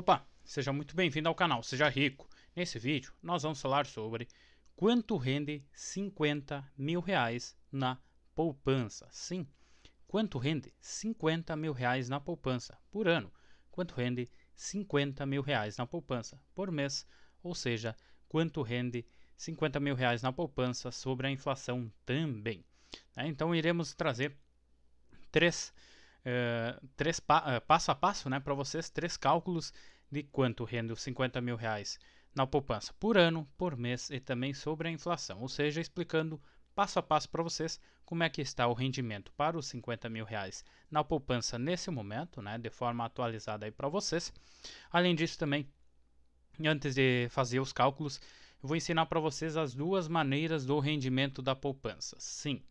Opa, seja muito bem-vindo ao canal Seja Rico. Nesse vídeo nós vamos falar sobre quanto rende 50 mil reais na poupança. Sim, quanto rende 50 mil reais na poupança por ano? Quanto rende 50 mil reais na poupança por mês? Ou seja, quanto rende 50 mil reais na poupança sobre a inflação também? Né? Então iremos trazer três eh, três pa uh, passo a passo né, para vocês três cálculos de quanto rende os 50 mil reais na poupança por ano, por mês e também sobre a inflação, ou seja, explicando passo a passo para vocês como é que está o rendimento para os 50 mil reais na poupança nesse momento, né, de forma atualizada aí para vocês. Além disso também, antes de fazer os cálculos, eu vou ensinar para vocês as duas maneiras do rendimento da poupança. Sim,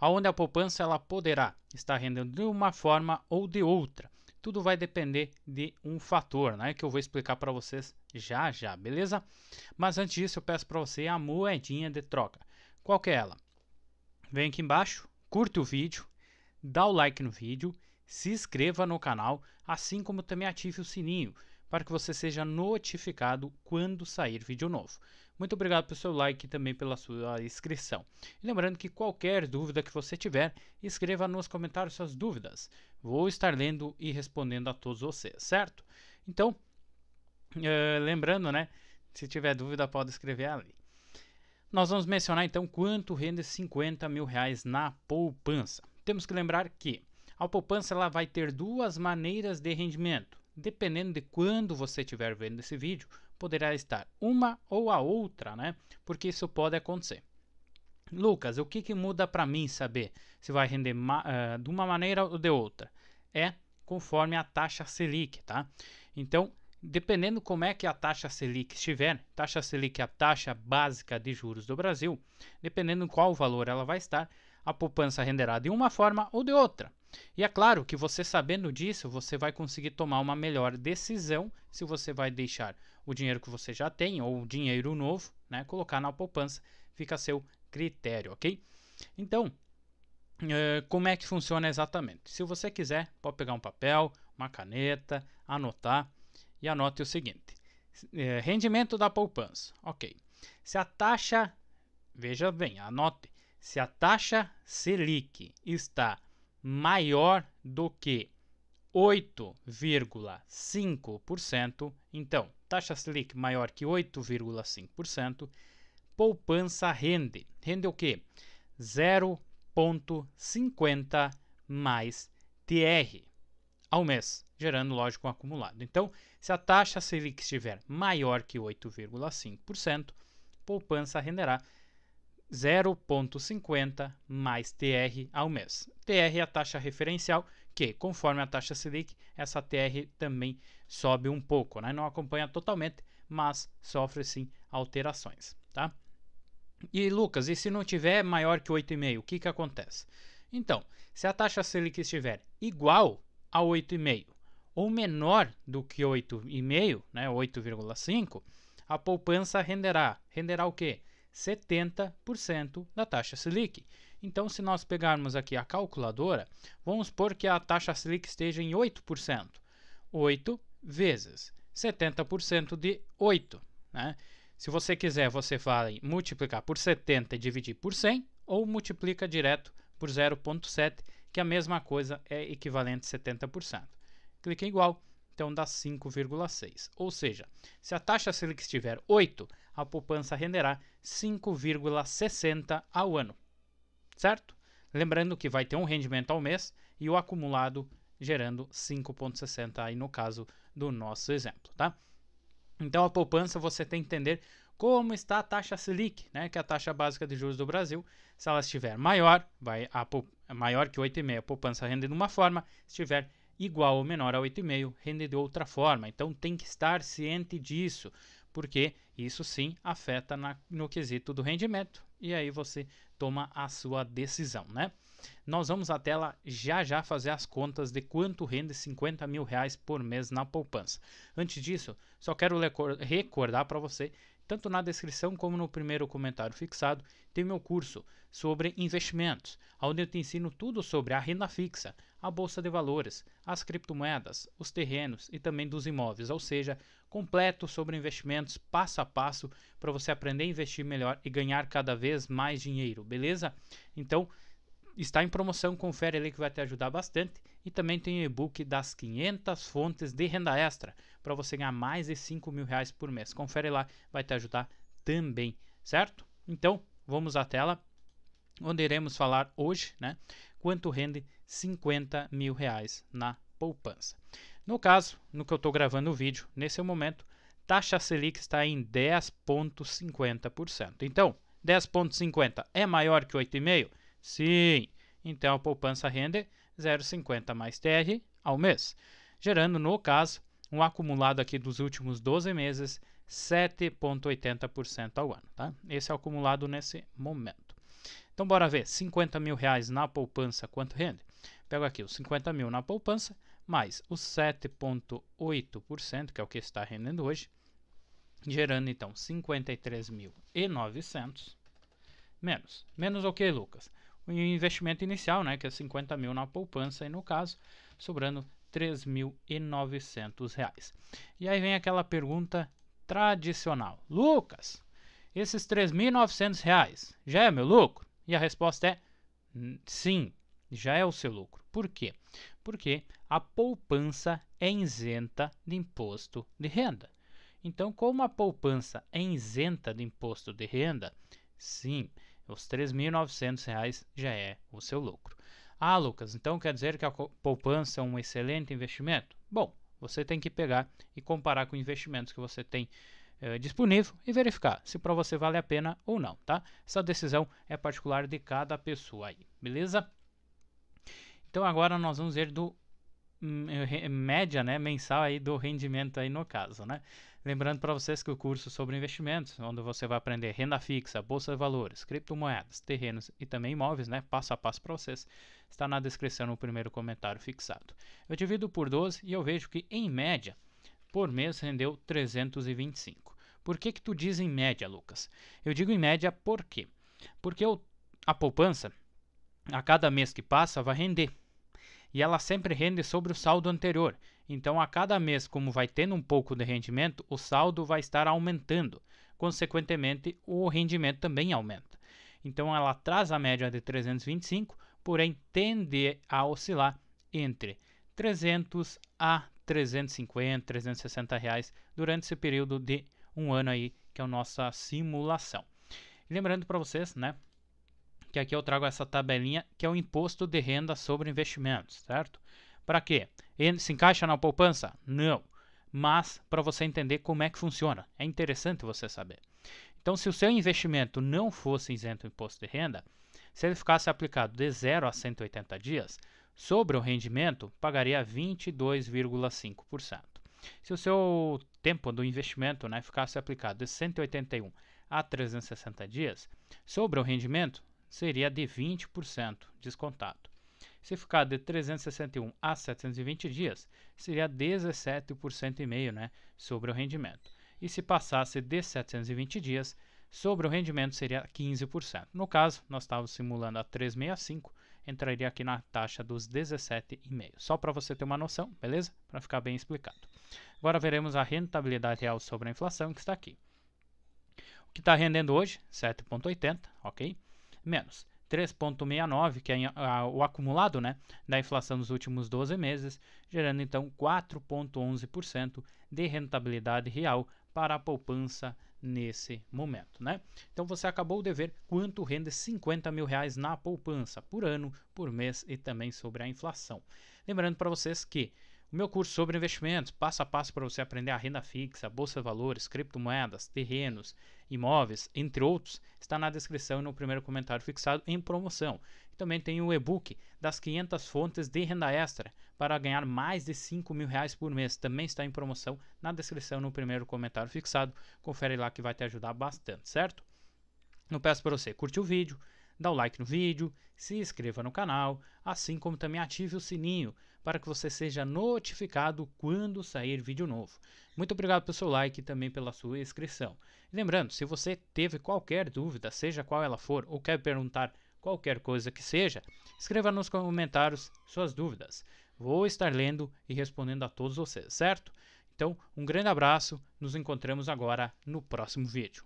aonde a poupança ela poderá estar rendendo de uma forma ou de outra. Tudo vai depender de um fator, né, que eu vou explicar para vocês já já, beleza? Mas antes disso, eu peço para você a moedinha de troca. Qual que é ela? Vem aqui embaixo, curte o vídeo, dá o like no vídeo, se inscreva no canal, assim como também ative o sininho para que você seja notificado quando sair vídeo novo. Muito obrigado pelo seu like e também pela sua inscrição. E lembrando que qualquer dúvida que você tiver, escreva nos comentários suas dúvidas. Vou estar lendo e respondendo a todos vocês, certo? Então, eh, lembrando, né? Se tiver dúvida, pode escrever ali. Nós vamos mencionar então quanto rende 50 mil reais na poupança. Temos que lembrar que a poupança ela vai ter duas maneiras de rendimento dependendo de quando você estiver vendo esse vídeo, poderá estar uma ou a outra, né? Porque isso pode acontecer. Lucas, o que, que muda para mim saber se vai render uh, de uma maneira ou de outra? É conforme a taxa Selic, tá? Então, dependendo como é que a taxa Selic estiver, taxa Selic é a taxa básica de juros do Brasil, dependendo qual valor ela vai estar, a poupança renderá de uma forma ou de outra. E é claro que você sabendo disso, você vai conseguir tomar uma melhor decisão se você vai deixar o dinheiro que você já tem ou o dinheiro novo, né, colocar na poupança, fica a seu critério, ok? Então, eh, como é que funciona exatamente? Se você quiser, pode pegar um papel, uma caneta, anotar e anote o seguinte: eh, rendimento da poupança, ok? Se a taxa, veja bem, anote, se a taxa Selic está maior do que 8,5%, então, taxa Selic maior que 8,5%, poupança rende. Rende o quê? 0,50 mais TR ao mês, gerando, lógico, um acumulado. Então, se a taxa Selic estiver maior que 8,5%, poupança renderá 0,50 mais TR ao mês. TR é a taxa referencial, que conforme a taxa Selic, essa TR também sobe um pouco, né? não acompanha totalmente, mas sofre sim alterações. Tá? E Lucas, e se não tiver maior que 8,5, o que, que acontece? Então, se a taxa Selic estiver igual a 8,5 ou menor do que 8,5, né, 8,5, a poupança renderá. Renderá o quê? 70% da taxa Selic. Então, se nós pegarmos aqui a calculadora, vamos supor que a taxa Selic esteja em 8%. 8 vezes 70% de 8. Né? Se você quiser, você vai multiplicar por 70 e dividir por 100, ou multiplica direto por 0,7, que a mesma coisa é equivalente a 70%. Clique em igual, então dá 5,6. Ou seja, se a taxa Selic estiver 8, a poupança renderá 5,60 ao ano. Certo? Lembrando que vai ter um rendimento ao mês e o acumulado gerando 5,60 aí no caso do nosso exemplo, tá? Então a poupança você tem que entender como está a taxa Selic, né, que é a taxa básica de juros do Brasil. Se ela estiver maior, vai a maior que 8,5, a poupança rende de uma forma, se estiver igual ou menor a 8,5, rende de outra forma. Então tem que estar ciente disso, porque isso sim afeta na, no quesito do rendimento e aí você toma a sua decisão, né? Nós vamos até lá já já fazer as contas de quanto rende 50 mil reais por mês na poupança. Antes disso, só quero recordar para você tanto na descrição como no primeiro comentário fixado, tem meu curso sobre investimentos, onde eu te ensino tudo sobre a renda fixa, a bolsa de valores, as criptomoedas, os terrenos e também dos imóveis, ou seja, completo sobre investimentos passo a passo para você aprender a investir melhor e ganhar cada vez mais dinheiro, beleza? Então, está em promoção, confere ali que vai te ajudar bastante. E também tem o e-book das 500 fontes de renda extra para você ganhar mais de 5 mil reais por mês. Confere lá, vai te ajudar também, certo? Então, vamos à tela, onde iremos falar hoje, né? Quanto rende 50 mil reais na poupança. No caso, no que eu estou gravando o vídeo, nesse momento, taxa Selic está em 10,50%. Então, 10,50% é maior que 8,5%? Sim, então a poupança rende 0,50 mais TR ao mês, gerando, no caso, um acumulado aqui dos últimos 12 meses 7,80% ao ano. Tá? Esse é o acumulado nesse momento. Então, bora ver, 50 mil reais na poupança, quanto rende? Pego aqui os 50 mil na poupança, mais os 7,8%, que é o que está rendendo hoje, gerando então 53.900 menos. Menos o okay, que, Lucas? o investimento inicial, né, que é 50 mil na poupança, e no caso, sobrando 3.900 reais. E aí vem aquela pergunta tradicional. Lucas, esses 3.900 reais já é meu lucro? E a resposta é sim, já é o seu lucro. Por quê? Porque a poupança é isenta de imposto de renda. Então, como a poupança é isenta de imposto de renda, sim, os R$ 3.900 já é o seu lucro. Ah, Lucas, então quer dizer que a poupança é um excelente investimento? Bom, você tem que pegar e comparar com investimentos que você tem eh, disponível e verificar se para você vale a pena ou não, tá? Essa decisão é particular de cada pessoa aí, beleza? Então agora nós vamos ver do hum, eh, média, né, mensal aí do rendimento aí no caso, né? Lembrando para vocês que o curso sobre investimentos, onde você vai aprender renda fixa, bolsa de valores, criptomoedas, terrenos e também imóveis, né, passo a passo para vocês, está na descrição no primeiro comentário fixado. Eu divido por 12 e eu vejo que em média por mês rendeu 325. Por que que tu diz em média, Lucas? Eu digo em média por quê? Porque eu, a poupança a cada mês que passa vai render e ela sempre rende sobre o saldo anterior. Então, a cada mês, como vai tendo um pouco de rendimento, o saldo vai estar aumentando. Consequentemente, o rendimento também aumenta. Então, ela traz a média de 325, porém tende a oscilar entre 300 a 350, 360 reais durante esse período de um ano aí, que é a nossa simulação. lembrando para vocês, né, que aqui eu trago essa tabelinha, que é o imposto de renda sobre investimentos, certo? Para quê? Ele se encaixa na poupança? Não. Mas para você entender como é que funciona, é interessante você saber. Então, se o seu investimento não fosse isento do imposto de renda, se ele ficasse aplicado de 0 a 180 dias, sobre o rendimento, pagaria 22,5%. Se o seu tempo do investimento né, ficasse aplicado de 181 a 360 dias, sobre o rendimento, seria de 20% descontado. Se ficar de 361 a 720 dias, seria 17,5% né, sobre o rendimento. E se passasse de 720 dias, sobre o rendimento seria 15%. No caso, nós estávamos simulando a 365, entraria aqui na taxa dos 17,5. Só para você ter uma noção, beleza? Para ficar bem explicado. Agora veremos a rentabilidade real sobre a inflação que está aqui. O que está rendendo hoje? 7,80, ok? menos 3,69, que é o acumulado né, da inflação nos últimos 12 meses, gerando então 4,11% de rentabilidade real para a poupança nesse momento. Né? Então você acabou de ver quanto rende 50 mil reais na poupança por ano, por mês e também sobre a inflação. Lembrando para vocês que o meu curso sobre investimentos, passo a passo para você aprender a renda fixa, bolsa de valores, criptomoedas, terrenos, imóveis, entre outros, está na descrição e no primeiro comentário fixado em promoção. E também tem o e-book das 500 fontes de renda extra para ganhar mais de 5 mil reais por mês. Também está em promoção na descrição no primeiro comentário fixado. Confere lá que vai te ajudar bastante, certo? Não peço para você curtir o vídeo, dá o like no vídeo, se inscreva no canal, assim como também ative o sininho para que você seja notificado quando sair vídeo novo. Muito obrigado pelo seu like e também pela sua inscrição. lembrando, se você teve qualquer dúvida, seja qual ela for, ou quer perguntar qualquer coisa que seja, escreva nos comentários suas dúvidas. Vou estar lendo e respondendo a todos vocês, certo? Então, um grande abraço, nos encontramos agora no próximo vídeo.